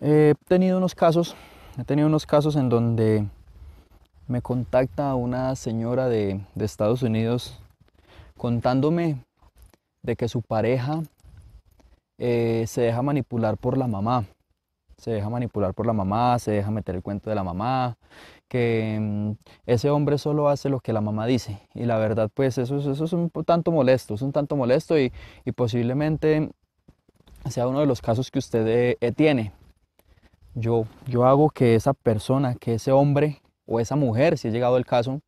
He tenido unos casos, he tenido unos casos en donde me contacta una señora de, Estados Unidos contándome de que su pareja eh, se deja manipular por la mamá. Se deja manipular por la mamá, se deja meter el cuento de la mamá, que mm, ese hombre solo hace lo que la mamá dice. Y la verdad, pues eso, es un tanto molesto, es un tanto molesto y, posiblemente sea uno de los casos que usted eh, eh, tiene yo, yo hago que esa persona, que ese hombre o esa mujer, si ha llegado el caso,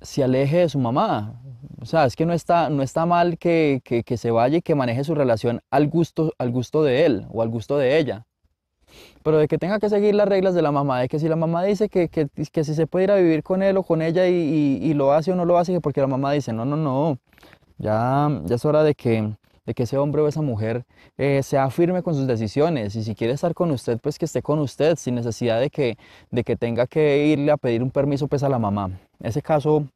se aleje de su mamá. O sea, es que no está, no está mal que, que, se vaya y que maneje su relación al gusto, al gusto de él o al gusto de ella. Pero de que tenga que seguir las reglas de la mamá, de que si la mamá dice que, que, si se puede ir a vivir con él o con ella y, y, lo hace o no lo hace, porque la mamá dice, no, no, no, ya, ya es hora de que, de que ese hombre o esa mujer eh, sea firme con sus decisiones y si quiere estar con usted, pues que esté con usted sin necesidad de que, de que tenga que irle a pedir un permiso pues a la mamá. Ese caso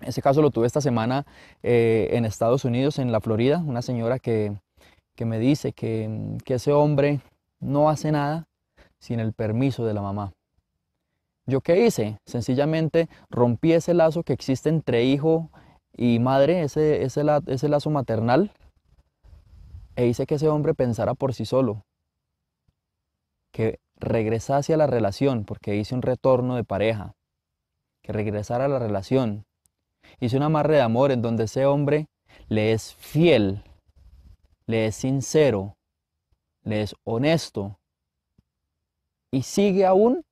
ese caso lo tuve esta semana eh, en Estados Unidos, en la Florida, una señora que, que me dice que, que, ese hombre no hace nada sin el permiso de la mamá. ¿Yo qué hice? Sencillamente rompí ese lazo que existe entre hijo y madre, ese, ese, ese lazo maternal, e hice que ese hombre pensara por sí solo, que regresase a la relación, porque hice un retorno de pareja, que regresara a la relación. Hice una amarre de amor en donde ese hombre le es fiel, le es sincero, le es honesto y sigue aún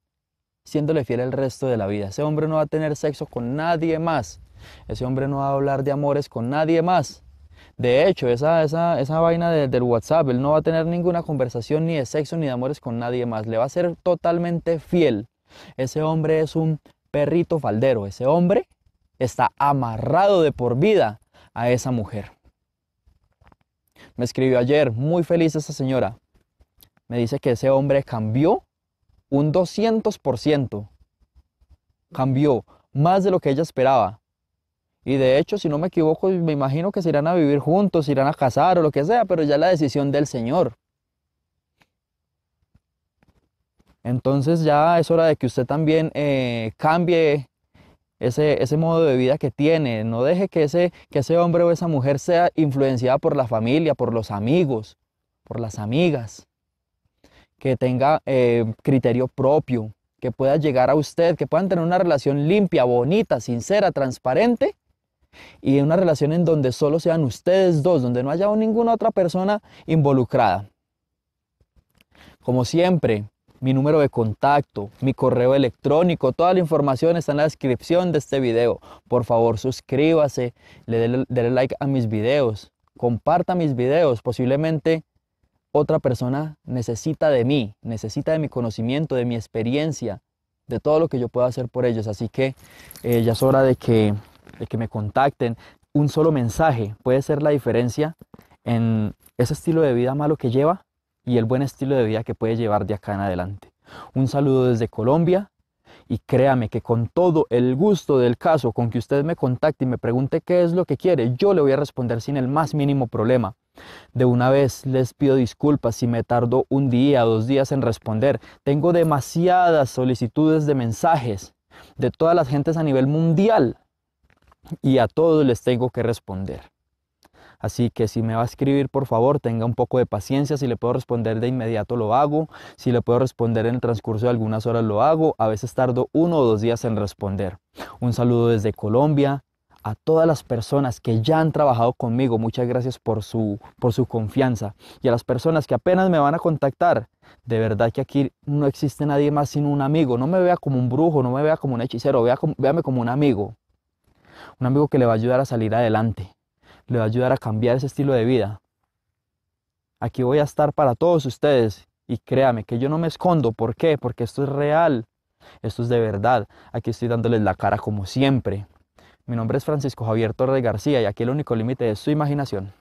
siéndole fiel el resto de la vida. Ese hombre no va a tener sexo con nadie más. Ese hombre no va a hablar de amores con nadie más. De hecho, esa, esa, vaina del WhatsApp, él no va a tener ninguna conversación ni de sexo ni de amores con nadie más. Le va a ser totalmente fiel. Ese hombre es un perrito faldero. Ese hombre está amarrado de por vida a esa mujer. Me escribió ayer, muy feliz esa señora. Me dice que ese hombre cambió un 200%. Cambió más de lo que ella esperaba. Y de hecho, si no me equivoco, me imagino que se irán a vivir juntos, se irán a casar o lo que sea, pero ya la decisión del Señor. Entonces ya es hora de que usted también eh, cambie ese, modo de vida que tiene. No deje que ese, que ese hombre o esa mujer sea influenciada por la familia, por los amigos, por las amigas. Que tenga eh, criterio propio, que pueda llegar a usted, que puedan tener una relación limpia, bonita, sincera, transparente, y en una relación en donde solo sean ustedes dos, donde no haya ninguna otra persona involucrada. Como siempre, mi número de contacto, mi correo electrónico, toda la información está en la descripción de este video. Por favor, suscríbase, le déle like a mis videos, comparta mis videos. Posiblemente otra persona necesita de mí, necesita de mi conocimiento, de mi experiencia, de todo lo que yo pueda hacer por ellos. Así que eh, ya es hora de que de que me contacten, un solo mensaje puede ser la diferencia en ese estilo de vida malo que lleva y el buen estilo de vida que puede llevar de acá en adelante. Un saludo desde Colombia y créame que con todo el gusto del caso, con que usted me contacte y me pregunte qué es lo que quiere, yo le voy a responder sin el más mínimo problema. De una vez les pido disculpas si me tardo un día, dos días en responder. Tengo demasiadas solicitudes de mensajes de todas las gentes a nivel mundial y a todos les tengo que responder. Así que si me va a escribir, por favor, tenga un poco de paciencia. Si le puedo responder de inmediato, lo hago. Si le puedo responder en el transcurso de algunas horas, lo hago. A veces tardo uno o dos días en responder. Un saludo desde Colombia. A todas las personas que ya han trabajado conmigo, muchas gracias por su, confianza. Y a las personas que apenas me van a contactar, de verdad que aquí no existe nadie más sino un amigo. No me vea como un brujo, no me vea como un hechicero, vea véame como un amigo. Un amigo que le va a ayudar a salir adelante, le va a ayudar a cambiar ese estilo de vida. Aquí voy a estar para todos ustedes y créame que yo no me escondo. ¿Por qué? Porque esto es real, esto es de verdad. Aquí estoy dándoles la cara como siempre. Mi nombre es Francisco Javier Torres García y aquí el único límite es su imaginación.